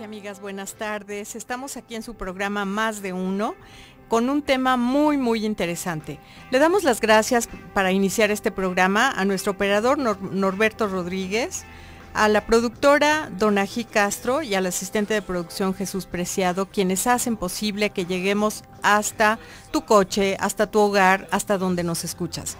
y amigas, buenas tardes. Estamos aquí en su programa Más de Uno con un tema muy, muy interesante. Le damos las gracias para iniciar este programa a nuestro operador Norberto Rodríguez, a la productora Donají Castro y al asistente de producción Jesús Preciado, quienes hacen posible que lleguemos hasta tu coche, hasta tu hogar, hasta donde nos escuchas.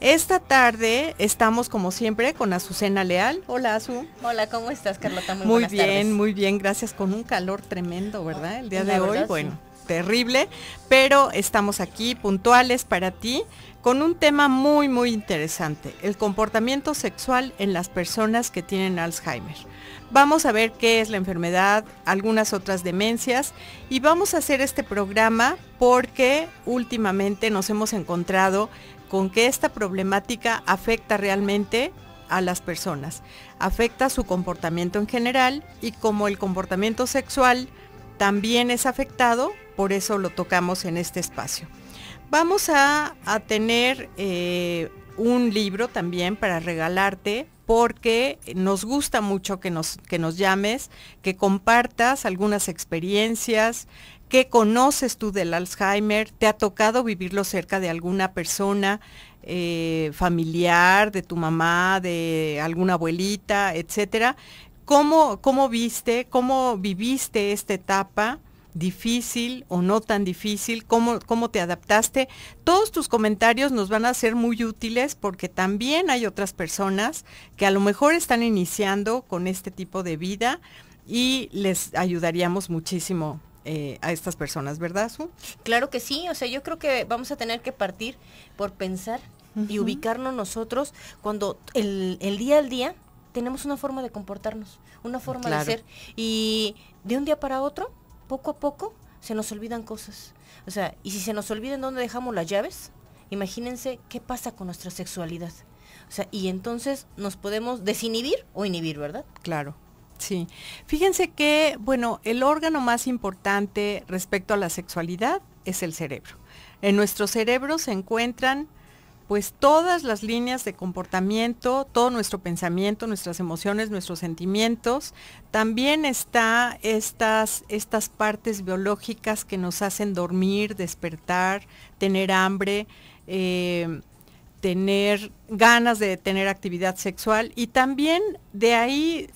Esta tarde estamos como siempre con Azucena Leal. Hola Azu. Hola, ¿cómo estás Carlota? Muy, bien, muy bien, gracias. Con un calor tremendo, ¿verdad? El día de hoy, bueno, terrible, pero estamos aquí puntuales para ti con un tema muy, muy interesante, el comportamiento sexual en las personas que tienen Alzheimer. Vamos a ver qué es la enfermedad, algunas otras demencias y vamos a hacer este programa porque últimamente nos hemos encontrado con que esta problemática afecta realmente a las personas, afecta su comportamiento en general y como el comportamiento sexual también es afectado, por eso lo tocamos en este espacio. Vamos a, tener eh, un libro también para regalarte porque nos gusta mucho que nos, que nos llames, que compartas algunas experiencias, ¿Qué conoces tú del Alzheimer? ¿Te ha tocado vivirlo cerca de alguna persona eh, familiar, de tu mamá, de alguna abuelita, etcétera? ¿Cómo, viste, cómo viviste esta etapa? difícil o no tan difícil, cómo, cómo te adaptaste. Todos tus comentarios nos van a ser muy útiles porque también hay otras personas que a lo mejor están iniciando con este tipo de vida y les ayudaríamos muchísimo eh, a estas personas, ¿verdad, Su? Claro que sí, o sea, yo creo que vamos a tener que partir por pensar y ubicarnos nosotros cuando el, día al día tenemos una forma de comportarnos, una forma de ser. Y de un día para otro, poco a poco, se nos olvidan cosas. O sea, y si se nos olviden dónde dejamos las llaves, imagínense qué pasa con nuestra sexualidad. O sea, y entonces nos podemos desinhibir o inhibir, ¿verdad? Claro. Sí, fíjense que, bueno, el órgano más importante respecto a la sexualidad es el cerebro. En nuestro cerebro se encuentran pues todas las líneas de comportamiento, todo nuestro pensamiento, nuestras emociones, nuestros sentimientos. También está estas, estas partes biológicas que nos hacen dormir, despertar, tener hambre, eh, tener ganas de tener actividad sexual y también de ahí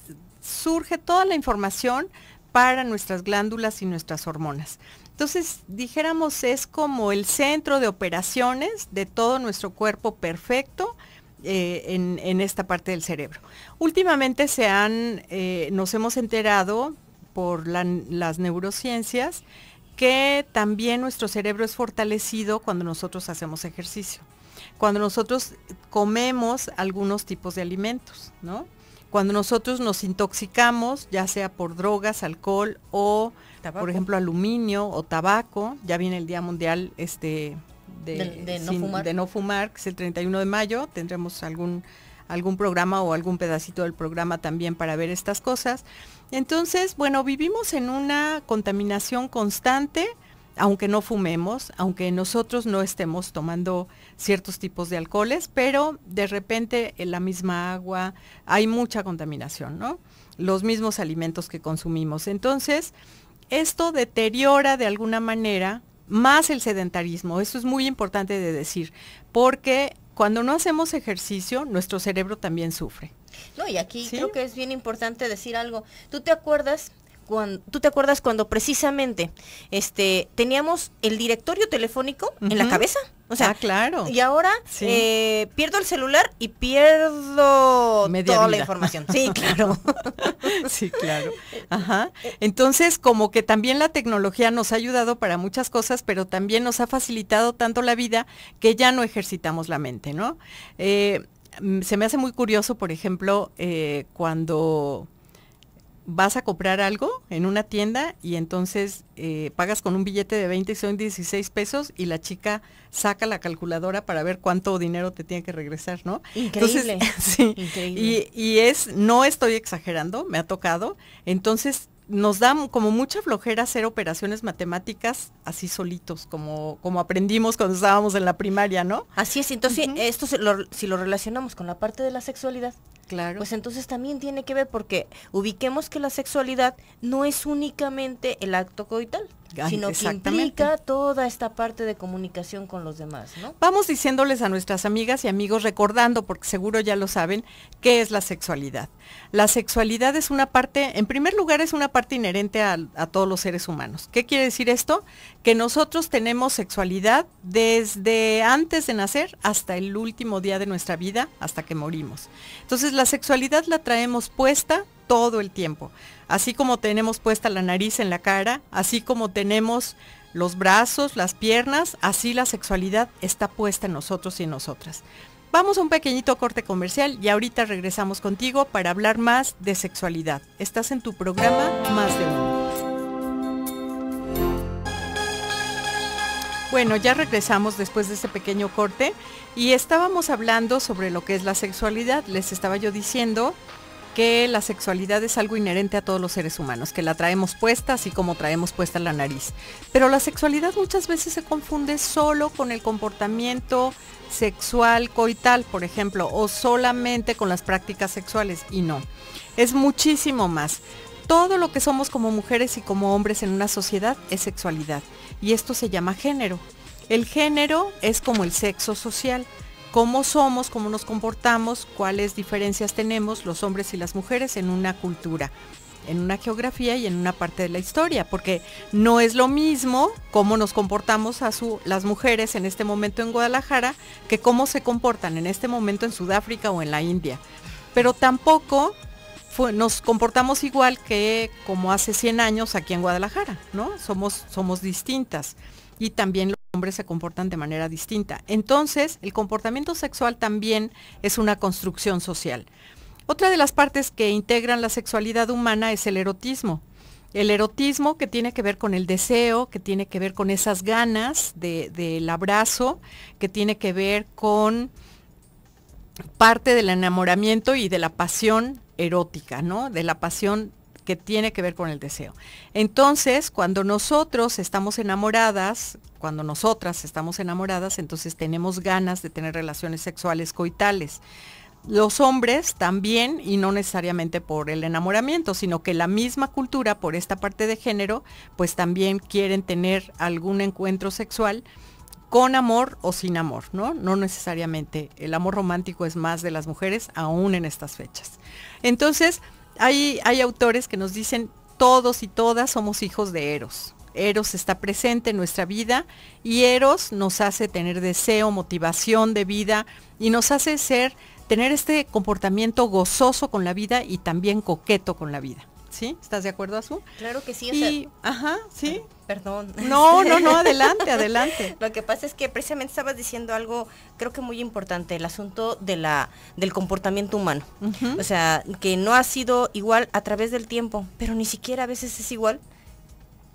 surge toda la información para nuestras glándulas y nuestras hormonas. Entonces, dijéramos, es como el centro de operaciones de todo nuestro cuerpo perfecto eh, en, esta parte del cerebro. Últimamente se eh, nos hemos enterado por las neurociencias que también nuestro cerebro es fortalecido cuando nosotros hacemos ejercicio, cuando nosotros comemos algunos tipos de alimentos, ¿no? Cuando nosotros nos intoxicamos, ya sea por drogas, alcohol o, por ejemplo, aluminio o tabaco, ya viene el Día Mundial este, de, no fumar. que es el 31 de mayo, tendremos algún algún programa o algún pedacito del programa también para ver estas cosas. Entonces, bueno, vivimos en una contaminación constante aunque no fumemos, aunque nosotros no estemos tomando ciertos tipos de alcoholes, pero de repente en la misma agua hay mucha contaminación, ¿no? Los mismos alimentos que consumimos. Entonces, esto deteriora de alguna manera más el sedentarismo. Eso es muy importante de decir, porque cuando no hacemos ejercicio, nuestro cerebro también sufre. No, y aquí creo que es bien importante decir algo. ¿Tú te acuerdas tú te acuerdas cuando precisamente este, teníamos el directorio telefónico en la cabeza. O sea, ah, claro. Y ahora eh, pierdo el celular y pierdo toda la información. Sí, claro. sí, claro. Ajá. Entonces, como que también la tecnología nos ha ayudado para muchas cosas, pero también nos ha facilitado tanto la vida que ya no ejercitamos la mente, ¿no? Eh, mm, se me hace muy curioso, por ejemplo, eh, cuando vas a comprar algo en una tienda y entonces eh, pagas con un billete de 20 y son 16 pesos y la chica saca la calculadora para ver cuánto dinero te tiene que regresar, ¿no? Increíble. sí, Increíble. y, es, no estoy exagerando, me ha tocado. Entonces nos da como mucha flojera hacer operaciones matemáticas así solitos, como, como aprendimos cuando estábamos en la primaria, ¿no? Así es, entonces esto si lo, si lo relacionamos con la parte de la sexualidad, Claro. Pues entonces también tiene que ver porque ubiquemos que la sexualidad no es únicamente el acto coital sino que implica toda esta parte de comunicación con los demás. ¿no? Vamos diciéndoles a nuestras amigas y amigos, recordando, porque seguro ya lo saben, qué es la sexualidad. La sexualidad es una parte, en primer lugar, es una parte inherente a, a todos los seres humanos. ¿Qué quiere decir esto? Que nosotros tenemos sexualidad desde antes de nacer hasta el último día de nuestra vida, hasta que morimos. Entonces la sexualidad la traemos puesta todo el tiempo. Así como tenemos puesta la nariz en la cara, así como tenemos los brazos, las piernas, así la sexualidad está puesta en nosotros y en nosotras. Vamos a un pequeñito corte comercial y ahorita regresamos contigo para hablar más de sexualidad. Estás en tu programa Más de Uno. Bueno, ya regresamos después de este pequeño corte y estábamos hablando sobre lo que es la sexualidad. Les estaba yo diciendo que la sexualidad es algo inherente a todos los seres humanos, que la traemos puesta así como traemos puesta la nariz. Pero la sexualidad muchas veces se confunde solo con el comportamiento sexual coital, por ejemplo, o solamente con las prácticas sexuales, y no. Es muchísimo más. Todo lo que somos como mujeres y como hombres en una sociedad es sexualidad, y esto se llama género. El género es como el sexo social cómo somos, cómo nos comportamos, cuáles diferencias tenemos los hombres y las mujeres en una cultura, en una geografía y en una parte de la historia, porque no es lo mismo cómo nos comportamos las mujeres en este momento en Guadalajara que cómo se comportan en este momento en Sudáfrica o en la India. Pero tampoco nos comportamos igual que como hace 100 años aquí en Guadalajara, ¿no? Somos, somos distintas. Y también hombres se comportan de manera distinta. Entonces, el comportamiento sexual también es una construcción social. Otra de las partes que integran la sexualidad humana es el erotismo. El erotismo que tiene que ver con el deseo, que tiene que ver con esas ganas del abrazo, que tiene que ver con parte del enamoramiento y de la pasión erótica, ¿no? De la pasión que tiene que ver con el deseo. Entonces, cuando nosotros estamos enamoradas, cuando nosotras estamos enamoradas, entonces tenemos ganas de tener relaciones sexuales coitales. Los hombres también, y no necesariamente por el enamoramiento, sino que la misma cultura, por esta parte de género, pues también quieren tener algún encuentro sexual con amor o sin amor, ¿no? No necesariamente. El amor romántico es más de las mujeres, aún en estas fechas. Entonces, hay, autores que nos dicen, todos y todas somos hijos de Eros. Eros está presente en nuestra vida y Eros nos hace tener deseo, motivación de vida y nos hace ser, tener este comportamiento gozoso con la vida y también coqueto con la vida. ¿Sí? ¿Estás de acuerdo, Azul? Claro que sí. O ajá, sí. Perdón. No, no, no, adelante, adelante. Lo que pasa es que precisamente estabas diciendo algo, creo que muy importante, el asunto de la, del comportamiento humano. O sea, que no ha sido igual a través del tiempo, pero ni siquiera a veces es igual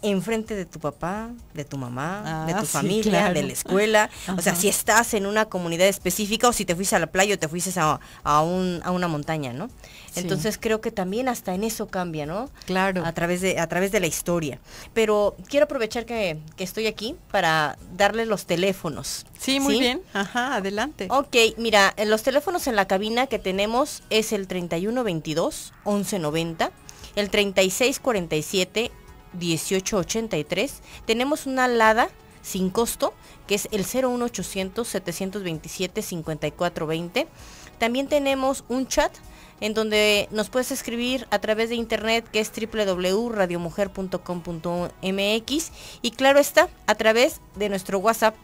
enfrente de tu papá, de tu mamá, de ah, tu familia, de la escuela. O sea, si estás en una comunidad específica o si te fuiste a la playa o te fuiste a, un, a una montaña, ¿no? Entonces creo que también hasta en eso cambia, ¿no? Claro. A través de, a través de la historia. Pero quiero aprovechar que, estoy aquí para darle los teléfonos. Sí, muy bien. Ajá, adelante. Ok, mira, los teléfonos en la cabina que tenemos es el 3122-1190, el 3647 1883. Tenemos una LADA sin costo, que es el 01800 727 5420. También tenemos un chat en donde nos puedes escribir a través de internet que es www.radiomujer.com.mx y claro está, a través de nuestro WhatsApp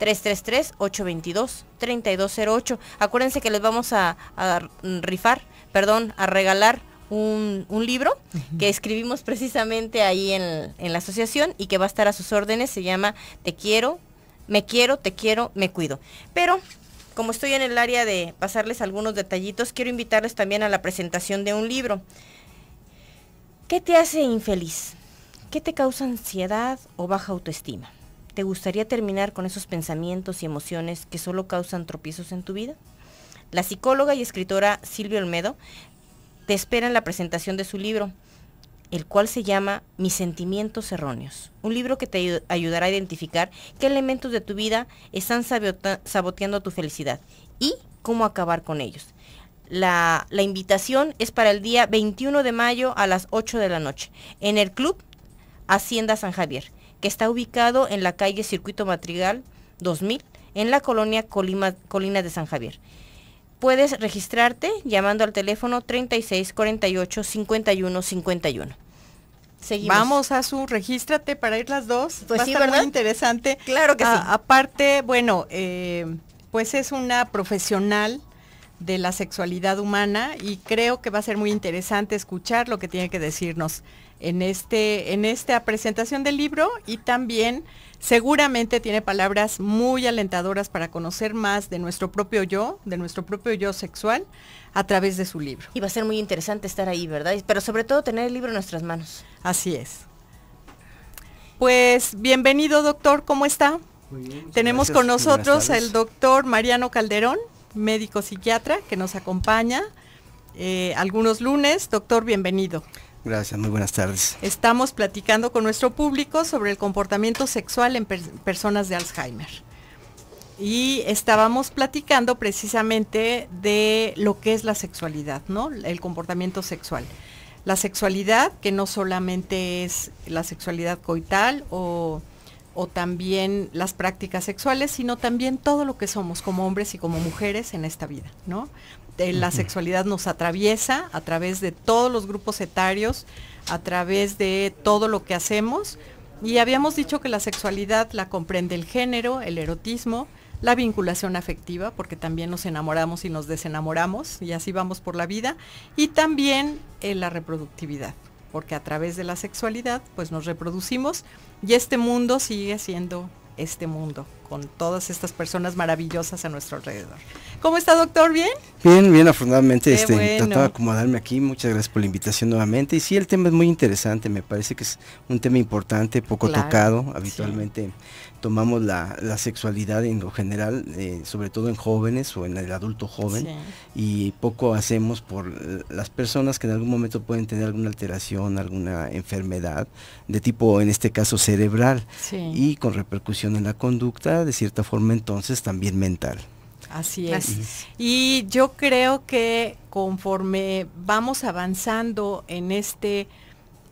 333-822-3208. Acuérdense que les vamos a rifar, perdón, a regalar un, libro que escribimos precisamente ahí en, en la asociación y que va a estar a sus órdenes. Se llama Te quiero, me quiero, te quiero, me cuido. Pero como estoy en el área de pasarles algunos detallitos, quiero invitarles también a la presentación de un libro. ¿Qué te hace infeliz? ¿Qué te causa ansiedad o baja autoestima? ¿Te gustaría terminar con esos pensamientos y emociones que solo causan tropiezos en tu vida? La psicóloga y escritora Silvia Olmedo te esperan la presentación de su libro, el cual se llama Mis sentimientos erróneos, un libro que te ayudará a identificar qué elementos de tu vida están saboteando tu felicidad y cómo acabar con ellos. La, invitación es para el día 21 de mayo a las 8 de la noche en el Club Hacienda San Javier, que está ubicado en la calle Circuito Matrigal 2000, en la colonia Colina de San Javier puedes registrarte llamando al teléfono 3648-5151. Seguimos. Vamos a su regístrate para ir las dos. Pues Va a estar muy interesante. Claro que sí. Aparte, bueno, eh, pues es una profesional de la sexualidad humana y creo que va a ser muy interesante escuchar lo que tiene que decirnos en este en esta presentación del libro y también Seguramente tiene palabras muy alentadoras para conocer más de nuestro propio yo, de nuestro propio yo sexual, a través de su libro. Y va a ser muy interesante estar ahí, ¿verdad? Pero sobre todo tener el libro en nuestras manos. Así es. Pues bienvenido, doctor, ¿cómo está? Muy bien, Tenemos con nosotros el doctor Mariano Calderón, médico psiquiatra, que nos acompaña eh, algunos lunes. Doctor, bienvenido. Gracias, muy buenas tardes. Estamos platicando con nuestro público sobre el comportamiento sexual en personas de Alzheimer. Y estábamos platicando precisamente de lo que es la sexualidad, ¿no? El comportamiento sexual. La sexualidad, que no solamente es la sexualidad coital o, o también las prácticas sexuales, sino también todo lo que somos como hombres y como mujeres en esta vida, ¿no? la sexualidad nos atraviesa a través de todos los grupos etarios, a través de todo lo que hacemos. Y habíamos dicho que la sexualidad la comprende el género, el erotismo, la vinculación afectiva, porque también nos enamoramos y nos desenamoramos, y así vamos por la vida, y también eh, la reproductividad, porque a través de la sexualidad pues nos reproducimos y este mundo sigue siendo este mundo, con todas estas personas maravillosas a nuestro alrededor. ¿Cómo está, doctor? ¿Bien? Bien, bien, afortunadamente, este, trataba de acomodarme aquí, muchas gracias por la invitación nuevamente, y sí, el tema es muy interesante, me parece que es un tema importante, poco tocado, habitualmente tomamos la, sexualidad en lo general, eh, sobre todo en jóvenes o en el adulto joven, y poco hacemos por las personas que en algún momento pueden tener alguna alteración, alguna enfermedad, de tipo, en este caso, cerebral, y con repercusión en la conducta, de cierta forma entonces también mental. Así es. Y yo creo que conforme vamos avanzando en este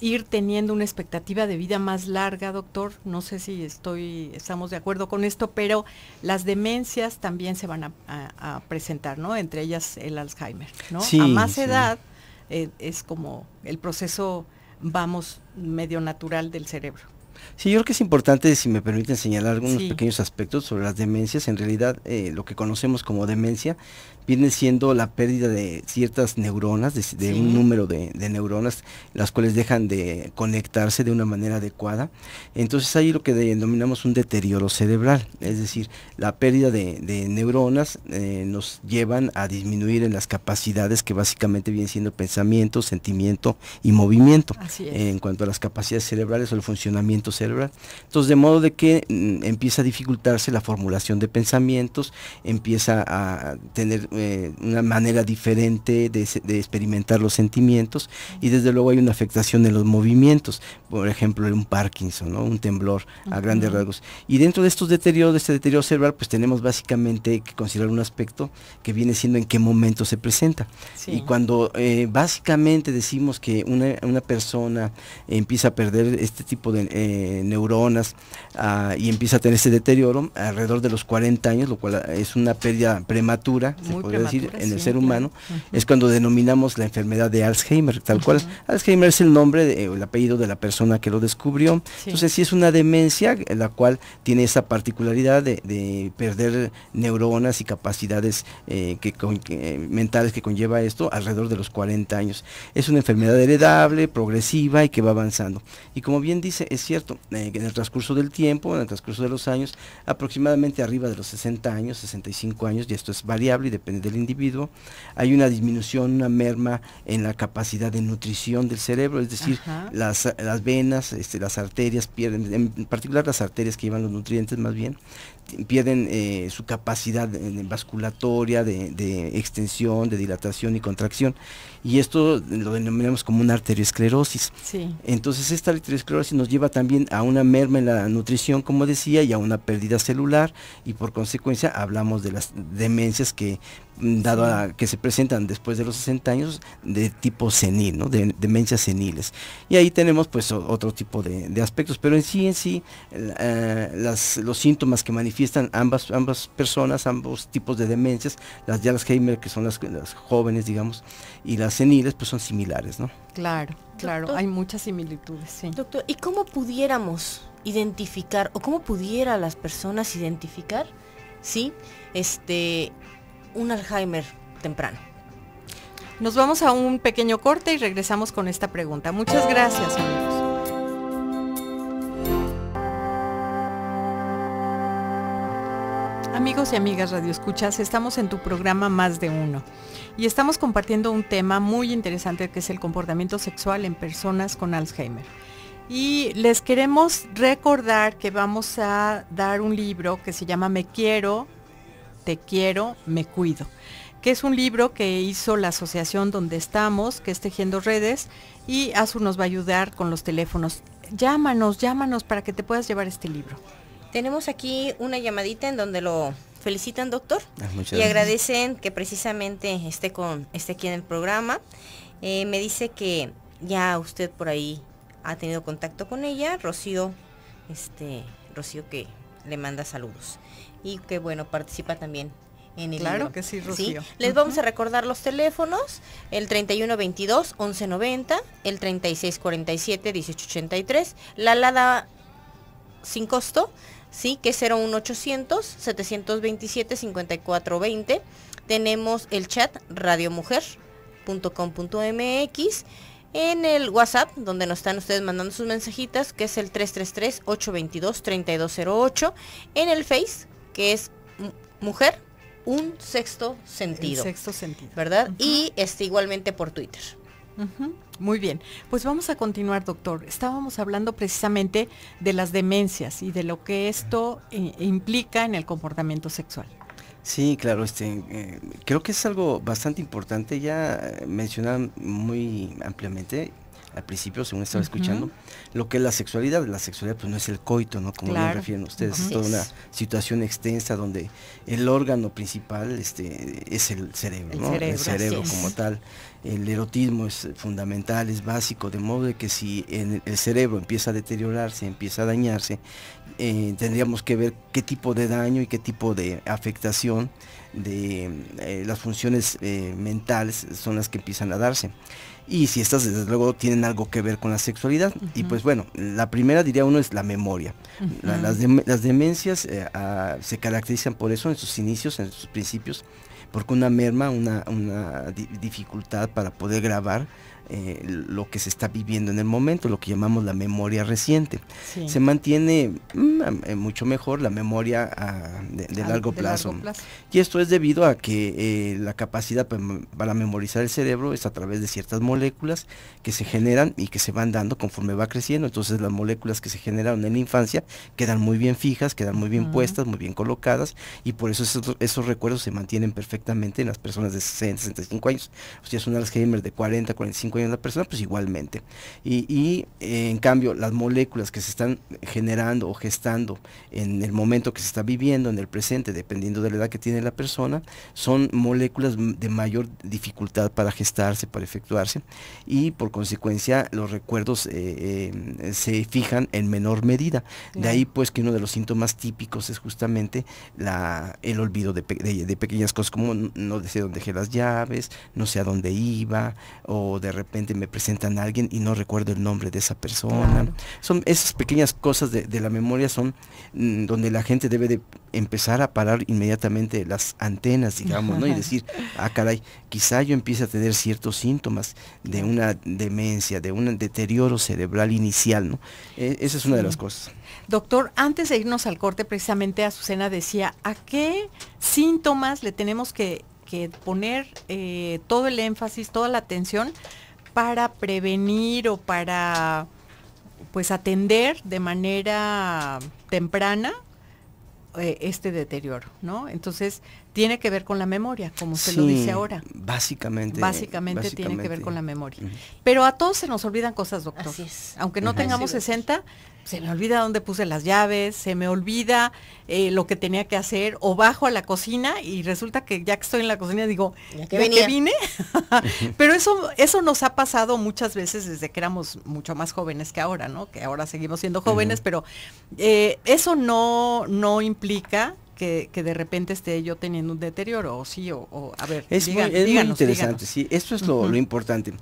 ir teniendo una expectativa de vida más larga, doctor. No sé si estoy, estamos de acuerdo con esto, pero las demencias también se van a, presentar, ¿no? Entre ellas el Alzheimer, ¿no? a más edad eh, es como el proceso, vamos, medio natural del cerebro. Sí, yo creo que es importante, si me permiten, señalar algunos pequeños aspectos sobre las demencias. En realidad, eh, lo que conocemos como demencia viene siendo la pérdida de ciertas neuronas, de, un número de, neuronas, las cuales dejan de conectarse de una manera adecuada. Entonces ahí lo que denominamos un deterioro cerebral, es decir, la pérdida de, neuronas eh, nos llevan a disminuir en las capacidades que básicamente vienen siendo pensamiento, sentimiento y movimiento, en cuanto a las capacidades cerebrales o el funcionamiento cerebral. Entonces, de modo de que mm, empieza a dificultarse la formulación de pensamientos, empieza a tener eh, una manera diferente de, experimentar los sentimientos y desde luego hay una afectación en los movimientos, por ejemplo en un Parkinson, ¿no? un temblor a grandes rasgos. Y dentro de estos deterioros, de este deterioro cerebral, pues tenemos básicamente que considerar un aspecto que viene siendo en qué momento se presenta. Y cuando eh, básicamente decimos que una, persona empieza a perder este tipo de eh, neuronas ah, y empieza a tener ese deterioro alrededor de los 40 años, lo cual ah, es una pérdida prematura, podría decir, en el ser humano, es cuando denominamos la enfermedad de Alzheimer, tal cual. Alzheimer es el nombre el apellido de la persona que lo descubrió. Entonces, sí es una demencia, eh, la cual tiene esa particularidad de, perder neuronas y capacidades eh, eh, mentales que conlleva esto alrededor de los 40 años. Es una enfermedad heredable, progresiva y que va avanzando. Y como bien dice, es cierto, en el transcurso del tiempo, en el transcurso de los años, aproximadamente arriba de los 60 años, 65 años, y esto es variable y depende del individuo, hay una disminución, una merma en la capacidad de nutrición del cerebro, es decir, las, venas, este, las arterias pierden, en particular las arterias que llevan los nutrientes más bien, pierden eh, su capacidad vasculatoria de, extensión, de dilatación y contracción. Y esto lo denominamos como una arteriosclerosis. Entonces esta arteriosclerosis nos lleva también a una merma en la nutrición, como decía, y a una pérdida celular y por consecuencia hablamos de las demencias que dado a que se presentan después de los 60 años de tipo senil, ¿no? de demencias seniles. Y ahí tenemos pues otro tipo de, aspectos, pero en sí, en sí, eh, los síntomas que manifiestan ambas, ambas personas, ambos tipos de demencias, las de Alzheimer, que son las, jóvenes, digamos, y las seniles, pues son similares, ¿no? Claro, claro, hay muchas similitudes, sí. Doctor, ¿y cómo pudiéramos identificar o cómo pudiera las personas identificar, sí, este, un Alzheimer temprano. Nos vamos a un pequeño corte y regresamos con esta pregunta. Muchas gracias, amigos. Amigos y amigas Radio escuchas estamos en tu programa Más de Uno y estamos compartiendo un tema muy interesante que es el comportamiento sexual en personas con Alzheimer. Y les queremos recordar que vamos a dar un libro que se llama Me Quiero, quiero, me cuido, que es un libro que hizo la asociación donde estamos, que es Tejiendo Redes, y Azul nos va a ayudar con los teléfonos. Llámanos, llámanos para que te puedas llevar este libro. Tenemos aquí una llamadita en donde lo felicitan, doctor, ah, y agradecen que precisamente esté, con, esté aquí en el programa. Eh, me dice que ya usted por ahí ha tenido contacto con ella, Rocío, este, Rocío que le manda saludos y que bueno, participa también en el claro que sí, Rocío. Les vamos a recordar los teléfonos, el 3122 1190, el 3647 1883, la Lada sin costo, sí, que es 01800 727 5420. Tenemos el chat radiomujer.com.mx en el WhatsApp, donde nos están ustedes mandando sus mensajitas, que es el 333-822-3208, en el Face, que es mujer, un sexto sentido. sexto sentido. ¿Verdad? Y este, igualmente por Twitter. Muy bien, pues vamos a continuar, doctor. Estábamos hablando precisamente de las demencias y de lo que esto eh, implica en el comportamiento sexual. Sí, claro, este, eh, creo que es algo bastante importante, ya eh, mencionan muy ampliamente al principio, según estaba escuchando, lo que es la sexualidad. La sexualidad pues no es el coito, ¿no? Como bien refieren ustedes, es toda una situación extensa donde el órgano principal este, es el cerebro, el Cerebro, como tal. El erotismo es fundamental, es básico, de modo que si el, el cerebro empieza a deteriorarse, empieza a dañarse, eh, tendríamos que ver qué tipo de daño y qué tipo de afectación de eh, las funciones eh, mentales son las que empiezan a darse y si estas desde luego tienen algo que ver con la sexualidad. Y pues bueno, la primera diría uno es la memoria. las, demencias eh, ah, se caracterizan por eso en sus inicios, en sus principios, porque una merma, una, una dificultad para poder grabar eh, lo que se está viviendo en el momento, lo que llamamos la memoria reciente. Se mantiene mm, eh, mucho mejor la memoria ah, ah, de, largo, plazo. Y esto es debido a que eh, la capacidad para memorizar el cerebro es a través de ciertas moléculas que se generan y que se van dando conforme va creciendo. Entonces las moléculas que se generaron en la infancia quedan muy bien fijas, quedan muy bien ah. puestas, muy bien colocadas y por eso esos, recuerdos se mantienen perfectamente en las personas de 60, 65 años. O sea, es un Alzheimer de 40, 45 años en la persona, pues igualmente. Y, eh, en cambio, las moléculas que se están generando o gestando en el momento que se está viviendo, en el presente, dependiendo de la edad que tiene la persona, son moléculas de mayor dificultad para gestarse, para efectuarse, y por consecuencia los recuerdos eh, eh, se fijan en menor medida. De ahí pues que uno de los síntomas típicos es justamente la, el olvido de, pequeñas cosas, como no, no sé dónde dejé las llaves, no sé a dónde iba, o de repente repente me presentan a alguien y no recuerdo el nombre de esa persona. Son esas pequeñas cosas de, la memoria son mm, donde la gente debe de empezar a parar inmediatamente las antenas, digamos, ¿no? Y decir, ah, caray, quizá yo empiece a tener ciertos síntomas de una demencia, de un deterioro cerebral inicial, ¿no? E, esa es una de las cosas. Doctor, antes de irnos al corte, precisamente Azucena decía, ¿a qué síntomas le tenemos que, poner eh, todo el énfasis, toda la atención para prevenir o para pues atender de manera temprana eh, este deterioro, ¿no? Entonces, tiene que ver con la memoria, como se lo dice ahora. Básicamente, básicamente. tiene que ver con la memoria. Pero a todos se nos olvidan cosas, doctor. Así es. Aunque no tengamos 60, se me olvida dónde puse las llaves, se me olvida eh, lo que tenía que hacer, o bajo a la cocina y resulta que ya que estoy en la cocina digo, ¿ya que, vine? Pero eso, eso nos ha pasado muchas veces desde que éramos mucho más jóvenes que ahora, ¿no? Que ahora seguimos siendo jóvenes, pero eh, eso no, no implica que, de repente esté yo teniendo un deterioro, o sí, o, a ver. Es, muy, interesante, sí, esto es lo, importante.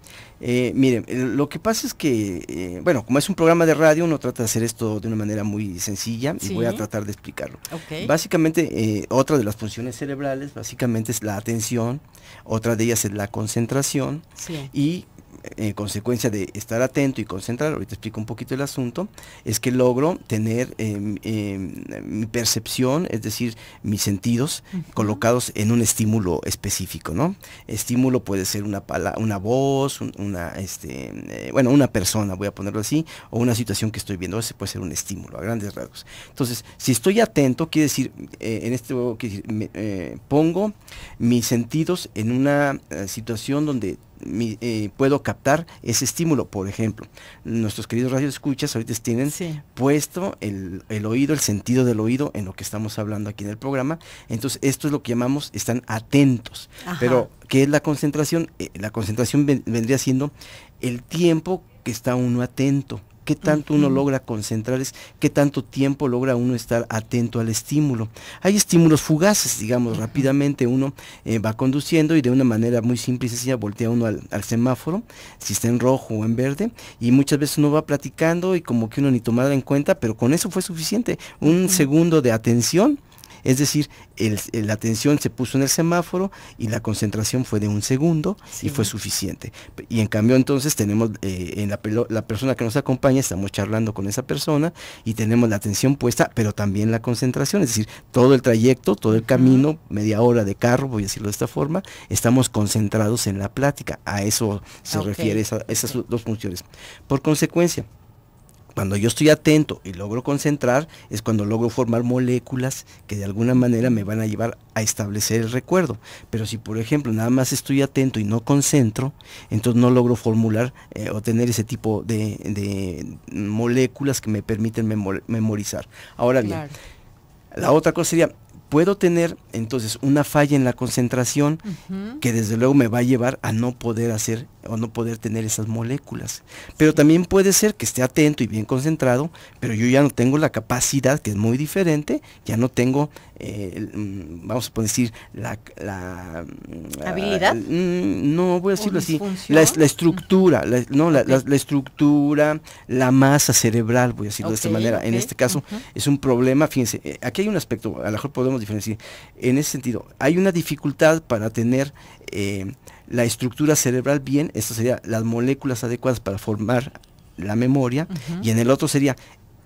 Eh, miren, eh, lo que pasa es que, eh, bueno, como es un programa de radio, uno trata de hacer esto de una manera muy sencilla y voy a tratar de explicarlo. Básicamente, eh, otra de las funciones cerebrales, básicamente es la atención, otra de ellas es la concentración y en consecuencia de estar atento y concentrar, ahorita explico un poquito el asunto, es que logro tener eh, eh, mi percepción, es decir, mis sentidos colocados en un estímulo específico, ¿no? Estímulo puede ser una, una voz, una, este, eh, bueno, una persona, voy a ponerlo así, o una situación que estoy viendo, ese puede ser un estímulo a grandes rasgos. Entonces, si estoy atento, quiere decir, en este, quiere decir, pongo mis sentidos en una situación donde mi, eh, puedo captar ese estímulo. Por ejemplo, nuestros queridos escuchas ahorita tienen puesto el, oído, el sentido del oído en lo que estamos hablando aquí en el programa. Entonces, esto es lo que llamamos, están atentos. Pero, ¿qué es la concentración? Eh, la concentración vendría siendo el tiempo que está uno atento qué tanto uno logra concentrarse, qué tanto tiempo logra uno estar atento al estímulo. Hay estímulos fugaces, digamos, rápidamente uno eh, va conduciendo y de una manera muy simple y sencilla voltea uno al, semáforo, si está en rojo o en verde, y muchas veces uno va platicando y como que uno ni tomada en cuenta, pero con eso fue suficiente. Un segundo de atención es decir, la atención se puso en el semáforo y la concentración fue de un segundo y fue suficiente. Y en cambio entonces tenemos eh, en la, la persona que nos acompaña, estamos charlando con esa persona y tenemos la atención puesta, pero también la concentración. Es decir, todo el trayecto, todo el camino, media hora de carro, voy a decirlo de esta forma, estamos concentrados en la plática. A eso se refiere esas dos funciones. Por consecuencia, cuando yo estoy atento y logro concentrar, es cuando logro formar moléculas que de alguna manera me van a llevar a establecer el recuerdo. Pero si, por ejemplo, nada más estoy atento y no concentro, entonces no logro formular eh, o tener ese tipo de, moléculas que me permiten memorizar. Ahora bien, la otra cosa sería, puedo tener entonces una falla en la concentración que desde luego me va a llevar a no poder hacer o no poder tener esas moléculas. Pero también puede ser que esté atento y bien concentrado, pero yo ya no tengo la capacidad, que es muy diferente, ya no tengo, eh, mm, vamos a decir, la... la mm, ¿Habilidad? Ah, mm, no, voy a decirlo así, la, estructura, la, no, la, estructura, la masa cerebral, voy a decirlo de esta manera. En este caso es un problema, fíjense, eh, aquí hay un aspecto, a lo mejor podemos diferenciar. En ese sentido, hay una dificultad para tener eh, la estructura cerebral bien, esto sería las moléculas adecuadas para formar la memoria, y en el otro sería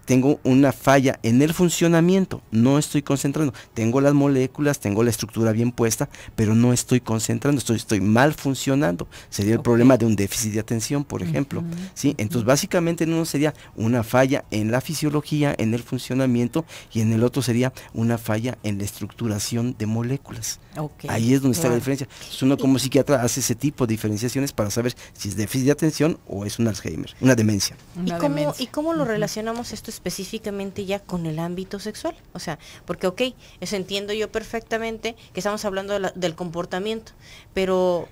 tengo una falla en el funcionamiento, no estoy concentrando. Tengo las moléculas, tengo la estructura bien puesta, pero no estoy concentrando, estoy, mal funcionando. Sería el problema de un déficit de atención, por ejemplo. Entonces, básicamente en uno sería una falla en la fisiología, en el funcionamiento, y en el otro sería una falla en la estructuración de moléculas. Ahí es donde está la diferencia. Entonces, uno como psiquiatra hace ese tipo de diferenciaciones para saber si es déficit de atención o es un Alzheimer, una demencia. ¿Y, cómo, ¿Y cómo lo relacionamos esto específicamente ya con el ámbito sexual. O sea, porque ok, eso entiendo yo perfectamente que estamos hablando del comportamiento, pero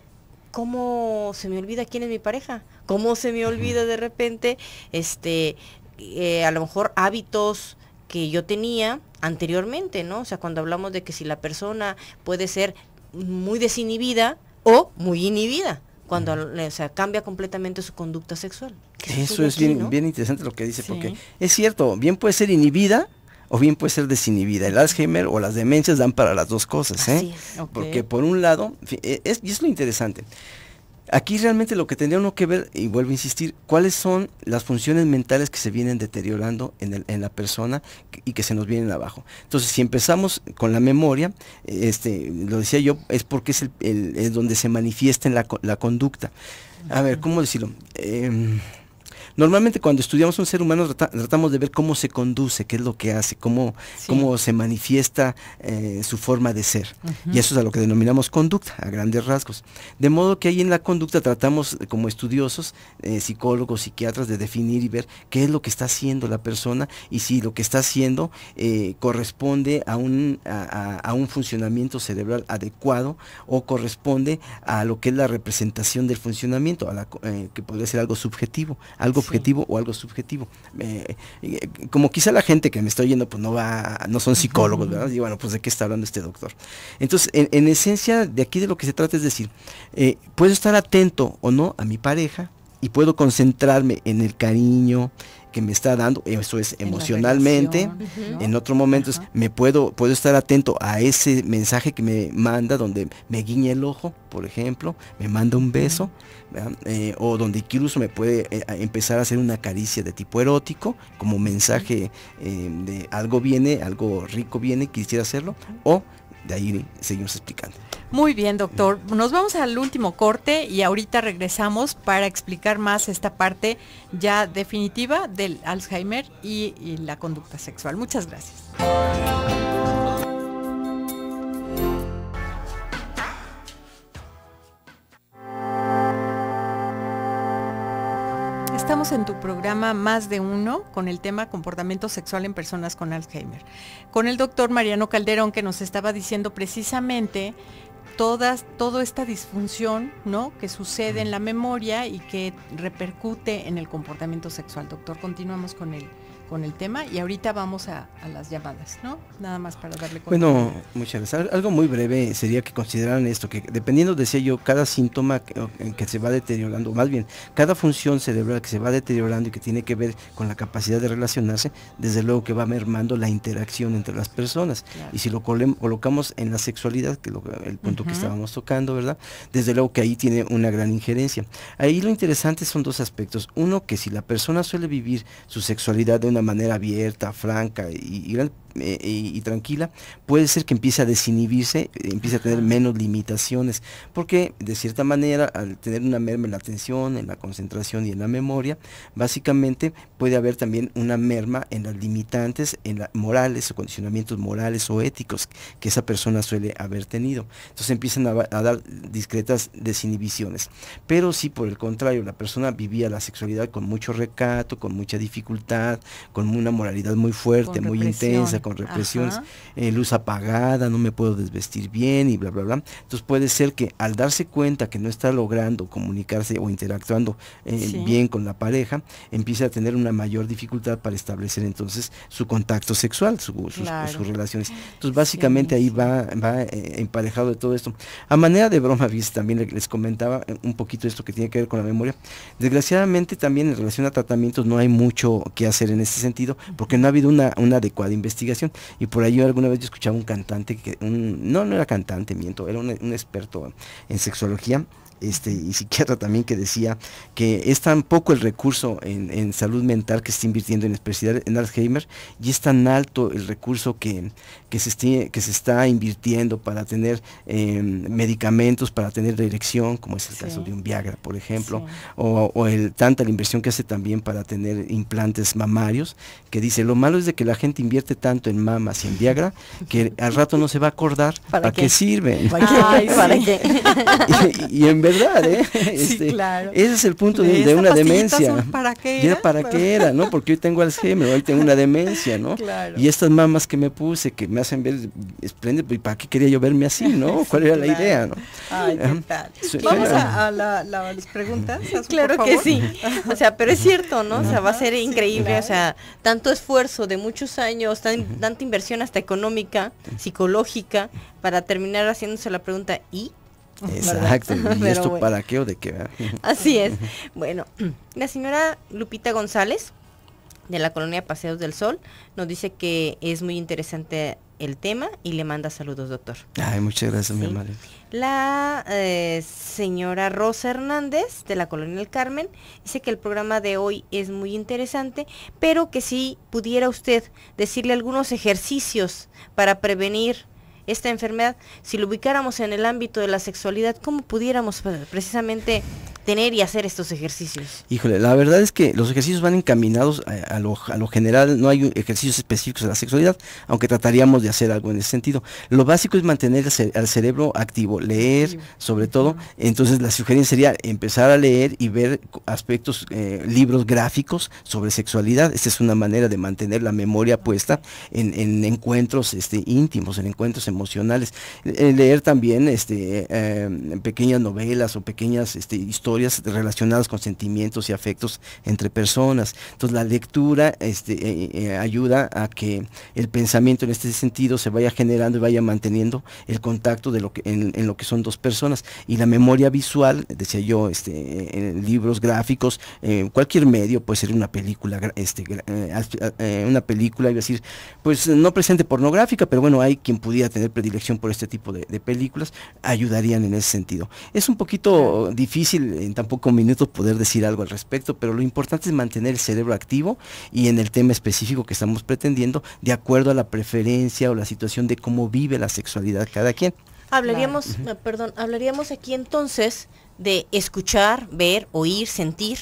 ¿cómo se me olvida quién es mi pareja? ¿Cómo se me olvida de repente este, eh, a lo mejor hábitos que yo tenía anteriormente, ¿no? O sea, cuando hablamos de que si la persona puede ser muy desinhibida o muy inhibida cuando o sea, cambia completamente su conducta sexual. Eso es bien, bien interesante lo que dice, porque es cierto, bien puede ser inhibida o bien puede ser desinhibida. El Alzheimer o las demencias dan para las dos cosas, ¿eh? Porque por un lado, e, y es lo interesante, Aquí realmente lo que tendría uno que ver, y vuelvo a insistir, cuáles son las funciones mentales que se vienen deteriorando en, la persona y que se nos vienen abajo. Entonces, si empezamos con la memoria, este, lo decía yo, es porque es, donde se manifiesta la, conducta. A ver, ¿cómo decirlo? Em, Normalmente cuando estudiamos un ser humano tratamos de ver cómo se conduce, qué es lo que hace, cómo, cómo se manifiesta eh, su forma de ser. Y eso es a lo que denominamos conducta, a grandes rasgos. De modo que ahí en la conducta tratamos como estudiosos, eh, psicólogos, psiquiatras, de definir y ver qué es lo que está haciendo la persona y si lo que está haciendo eh, corresponde a un, a, un funcionamiento cerebral adecuado o corresponde a lo que es la representación del funcionamiento, que podría ser algo subjetivo, algo objetivo o algo subjetivo. Eh, como quizá la gente que me está oyendo, pues no va, no son psicólogos, ¿verdad? Y bueno, pues de qué está hablando este doctor. Entonces, en, esencia, de aquí de lo que se trata es decir, eh, puedo estar atento o no a mi pareja y puedo concentrarme en el cariño, que me está dando, eso es emocionalmente, en, otros momentos otro momento me puedo, puedo estar atento a ese mensaje que me manda, donde me guiña el ojo, por ejemplo, me manda un beso, eh, o donde incluso me puede eh, empezar a hacer una caricia de tipo erótico, como mensaje eh, de algo viene, algo rico viene, quisiera hacerlo, o de ahí seguimos explicando. Muy bien, doctor. Nos vamos al último corte y ahorita regresamos para explicar más esta parte ya definitiva del Alzheimer y, la conducta sexual. Muchas gracias. estamos en tu programa Más de Uno con el tema comportamiento sexual en personas con Alzheimer. Con el doctor Mariano Calderón que nos estaba diciendo precisamente todas, toda esta disfunción ¿no? que sucede en la memoria y que repercute en el comportamiento sexual. Doctor, continuamos con él con el tema y ahorita vamos a, las llamadas, ¿no? Nada más para darle cuenta. Bueno, muchas gracias. Algo muy breve sería que consideraran esto, que dependiendo, decía yo, cada síntoma en que se va deteriorando, más bien, cada función cerebral que se va deteriorando y que tiene que ver con la capacidad de relacionarse, desde luego que va mermando la interacción entre las personas. Y si lo colocamos en la sexualidad, que lo, el punto que estábamos tocando, ¿verdad? Desde luego que ahí tiene una gran injerencia. Ahí lo interesante son dos aspectos. Uno, que si la persona suele vivir su sexualidad de una manera abierta, franca eh, y, tranquila, puede ser que empiece a desinhibirse, eh, empiece a tener menos limitaciones, porque de cierta manera, al tener una merma en la atención, en la concentración y en la memoria, básicamente puede haber también una merma en las limitantes, en las morales o condicionamientos morales o éticos que esa persona suele haber tenido. Entonces empiezan a, a dar discretas desinhibiciones. Pero si por el contrario la persona vivía la sexualidad con mucho recato, con mucha dificultad, con una moralidad muy fuerte, muy intensa, con represiones, eh, luz apagada, no me puedo desvestir bien y bla, bla, bla. Entonces puede ser que al darse cuenta que no está logrando comunicarse o interactuando eh, bien con la pareja, empiece a tener una mayor dificultad para establecer entonces su contacto sexual, sus, relaciones. Entonces básicamente ahí va, eh, emparejado de todo esto. A manera de broma, también les comentaba un poquito esto que tiene que ver con la memoria. Desgraciadamente también en relación a tratamientos no hay mucho que hacer en este sentido, porque no ha habido una, adecuada investigación. Y por ahí alguna vez yo escuchaba un cantante, que no, no era cantante, miento, era un, un experto en sexología, este, y psiquiatra también que decía que es tan poco el recurso en, salud mental que se está invirtiendo en especial en Alzheimer y es tan alto el recurso que, se, que se está invirtiendo para tener em, medicamentos, para tener dirección, como es el caso de un Viagra, por ejemplo, o, el, tanta la inversión que hace también para tener implantes mamarios, que dice, lo malo es de que la gente invierte tanto en mamas y en Viagra que al rato no se va a acordar para, qué? sirve. y en vez verdad, ¿eh? Este, ese es el punto de, una demencia. ¿Para qué era? para qué era, ¿no? Porque hoy tengo Alzheimer, hoy tengo una demencia, ¿no? Claro. Y estas mamas que me puse, que me hacen ver espléndido, pues, para qué quería yo verme así, no? ¿Cuál era la idea, no? Ay, Vamos a, la, las preguntas. claro que sí. O sea, pero es cierto, ¿no? O sea, va a ser increíble, o sea, tanto esfuerzo de muchos años, tanta inversión hasta económica, psicológica, para terminar haciéndose la pregunta, ¿y? Exacto. ¿Y esto para qué o de qué? Así es. Bueno, la señora Lupita González de la colonia Paseos del Sol nos dice que es muy interesante el tema y le manda saludos, doctor. Ay, muchas gracias, mi madre. La eh, señora Rosa Hernández de la Colonia El Carmen dice que el programa de hoy es muy interesante, pero que si pudiera usted decirle algunos ejercicios para prevenir esta enfermedad, si lo ubicáramos en el ámbito de la sexualidad, ¿cómo pudiéramos eh, precisamente tener y hacer estos ejercicios? Híjole, la verdad es que los ejercicios van encaminados a, lo, general, no hay ejercicios específicos de la sexualidad, aunque trataríamos de hacer algo en ese sentido. Lo básico es mantener al cerebro activo, leer sobre todo, entonces la sugerencia sería empezar a leer y ver aspectos, eh, libros gráficos sobre sexualidad, esta es una manera de mantener la memoria puesta en, encuentros este, íntimos, en encuentros emocionales, eh, leer también este, eh, em, pequeñas novelas o pequeñas historias, este, relacionadas con sentimientos y afectos entre personas. Entonces la lectura este, eh, eh, eh, ayuda a que el pensamiento en este sentido se vaya generando y vaya manteniendo el contacto de lo que, en, lo que son dos personas. Y la memoria visual, decía yo, este, en libros, gráficos, en cualquier medio, puede ser una película, este, una película, iba decir, pues no presente pornográfica, pero bueno, hay quien pudiera tener predilección por este tipo de, de películas, ayudarían en ese sentido. Es un poquito difícil en tan pocos minutos poder decir algo al respecto, pero lo importante es mantener el cerebro activo y en el tema específico que estamos pretendiendo, de acuerdo a la preferencia o la situación de cómo vive la sexualidad cada quien. Hablaríamos, eh, perdón, hablaríamos aquí entonces de escuchar, ver, oír, sentir.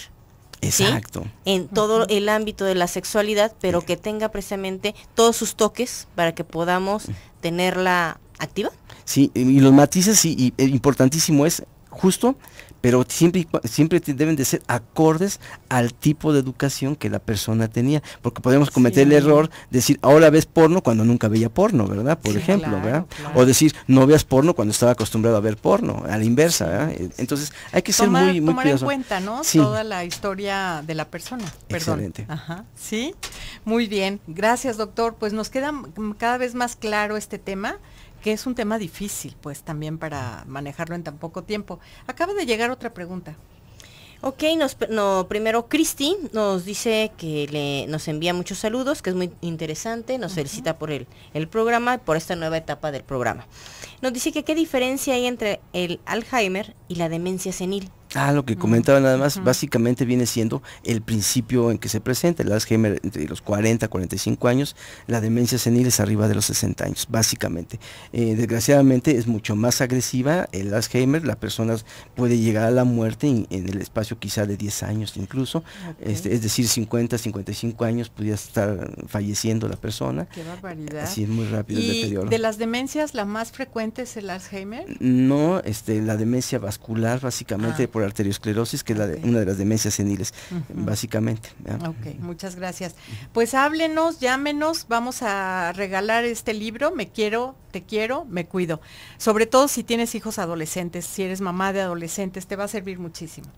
Exacto. En todo el ámbito de la sexualidad, pero eh. que tenga precisamente todos sus toques para que podamos mm. tenerla activa. Sí, y los matices, sí, y, eh, importantísimo es justo pero siempre, siempre deben de ser acordes al tipo de educación que la persona tenía, porque podemos cometer el error de decir, ahora ves porno cuando nunca veía porno, ¿verdad? Por ejemplo, ¿verdad? O decir, no veas porno cuando estaba acostumbrado a ver porno, a la inversa, ¿verdad? Entonces hay que ser muy, muy tomar en cuenta, ¿no? Toda la historia de la persona. Perdón. Excelente. Ajá, sí, muy bien. Gracias, doctor. Pues nos queda cada vez más claro este tema que es un tema difícil, pues también para manejarlo en tan poco tiempo. Acaba de llegar otra pregunta. Ok, primero Cristi nos dice que nos envía muchos saludos, que es muy interesante, nos felicita por el programa, por esta nueva etapa del programa. Nos dice que qué diferencia hay entre el Alzheimer y la demencia senil. Ah, lo que mm, comentaba nada más, básicamente viene siendo el principio en que se presenta el Alzheimer entre los 40 a 45 años, la demencia senil es arriba de los 60 años, básicamente. Eh, desgraciadamente es mucho más agresiva el Alzheimer, la persona puede llegar a la muerte en, el espacio quizá de 10 años incluso, este, es decir, 50, 55 años podría estar falleciendo la persona. Qué barbaridad. Así es muy rápido el deterioro. ¿De las demencias la más frecuente es el Alzheimer? No, este, la demencia vascular básicamente. Ah, arteriosclerosis, que es la una de las demencias seniles, básicamente. Ok, muchas gracias. Pues háblenos, llámenos, vamos a regalar este libro, Me quiero, te quiero, me cuido. Sobre todo si tienes hijos adolescentes, si eres mamá de adolescentes, te va a servir muchísimo.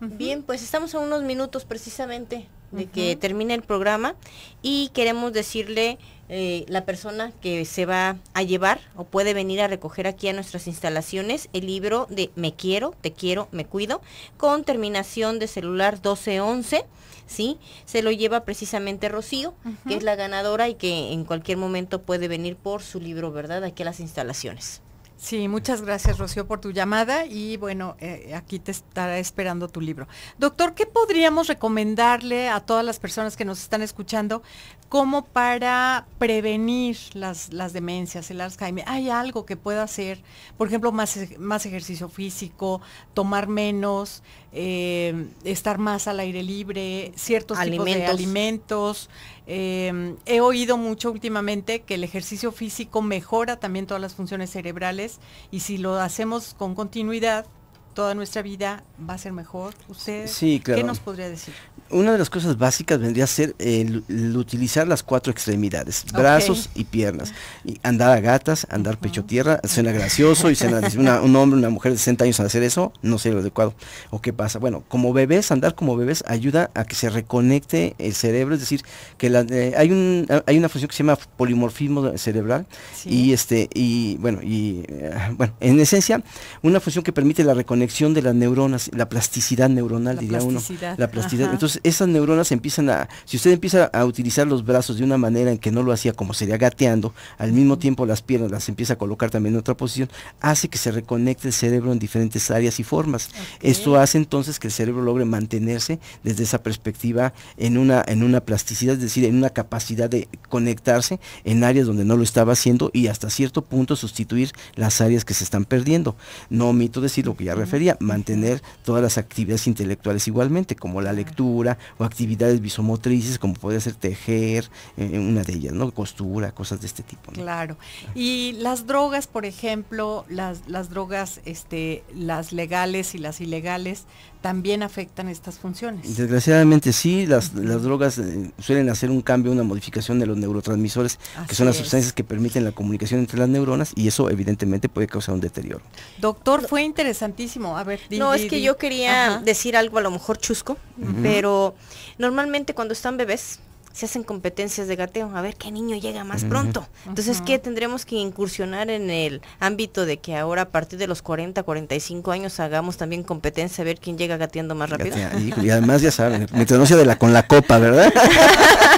Bien, pues estamos a unos minutos precisamente de que termine el programa y queremos decirle eh, la persona que se va a llevar o puede venir a recoger aquí a nuestras instalaciones el libro de Me quiero, te quiero, me cuido, con terminación de celular 1211, ¿sí? Se lo lleva precisamente Rocío, que es la ganadora y que en cualquier momento puede venir por su libro, ¿verdad? Aquí a las instalaciones. Sí, muchas gracias Rocío por tu llamada y bueno, eh, aquí te estará esperando tu libro. Doctor, ¿qué podríamos recomendarle a todas las personas que nos están escuchando ¿Cómo para prevenir las, las, demencias, el Alzheimer, hay algo que pueda hacer, por ejemplo, más, más ejercicio físico, tomar menos, eh, estar más al aire libre, ciertos alimentos. tipos de alimentos. Eh, he oído mucho últimamente que el ejercicio físico mejora también todas las funciones cerebrales y si lo hacemos con continuidad, toda nuestra vida va a ser mejor. ¿Usted qué nos podría decir? una de las cosas básicas vendría a ser el, utilizar las cuatro extremidades, brazos y piernas. Y andar a gatas, andar pecho tierra, suena gracioso y suena, un hombre, una mujer de 60 años al hacer eso, no sería lo adecuado. ¿O qué pasa? Bueno, como bebés, andar como bebés ayuda a que se reconecte el cerebro, es decir, que eh, hay, un, hay una función que se llama polimorfismo cerebral y este y bueno, y eh, bueno, en esencia una función que permite la reconexión de las neuronas, la plasticidad neuronal la diría uno, la plasticidad. Entonces esas neuronas empiezan a, si usted empieza a utilizar los brazos de una manera en que no lo hacía como sería gateando, al mismo tiempo las piernas las empieza a colocar también en otra posición, hace que se reconecte el cerebro en diferentes áreas y formas. Esto hace entonces que el cerebro logre mantenerse desde esa perspectiva en una, en una plasticidad, es decir, en una capacidad de conectarse en áreas donde no lo estaba haciendo y hasta cierto punto sustituir las áreas que se están perdiendo. No omito decir lo que ya refería, mantener todas las actividades intelectuales igualmente, como la lectura, o actividades visomotrices como puede ser tejer, eh, eh, una de ellas, ¿no? Costura, cosas de este tipo. Claro. Y las drogas, por ejemplo, las, drogas, este, las legales y las ilegales, también afectan estas funciones. Desgraciadamente sí, las, drogas eh, suelen hacer un cambio, una modificación de los neurotransmisores, que son las sustancias que permiten la comunicación entre las neuronas y eso evidentemente puede causar un deterioro. Doctor, fue interesantísimo. A ver, No, es que yo quería decir algo a lo mejor chusco, pero normalmente cuando están bebés, se hacen competencias de gateo, a ver qué niño llega más pronto. Entonces, ¿qué tendremos que incursionar en el ámbito de que ahora a partir de los 40, 45 años hagamos también competencia a ver quién llega gateando más rápido? y además ya saben, de la con la copa, ¿verdad?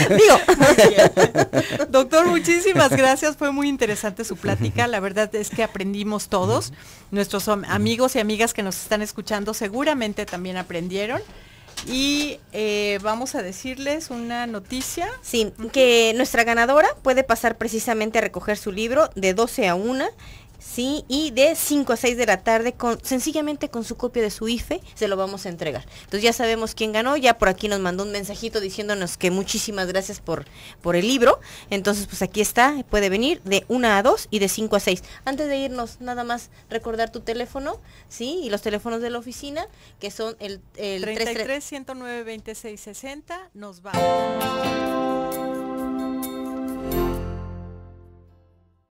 Digo, doctor, muchísimas gracias, fue muy interesante su plática, la verdad es que aprendimos todos, nuestros amigos y amigas que nos están escuchando seguramente también aprendieron. Y eh, vamos a decirles una noticia. Sí, que nuestra ganadora puede pasar precisamente a recoger su libro de 12 a 1 ¿sí? Y de 5 a 6 de la tarde, con, sencillamente con su copia de su IFE, se lo vamos a entregar. Entonces ya sabemos quién ganó, ya por aquí nos mandó un mensajito diciéndonos que muchísimas gracias por, por el libro. Entonces, pues aquí está, puede venir de 1 a 2 y de 5 a 6. Antes de irnos, nada más recordar tu teléfono, ¿sí? Y los teléfonos de la oficina, que son el... el 33 109 26 nos va.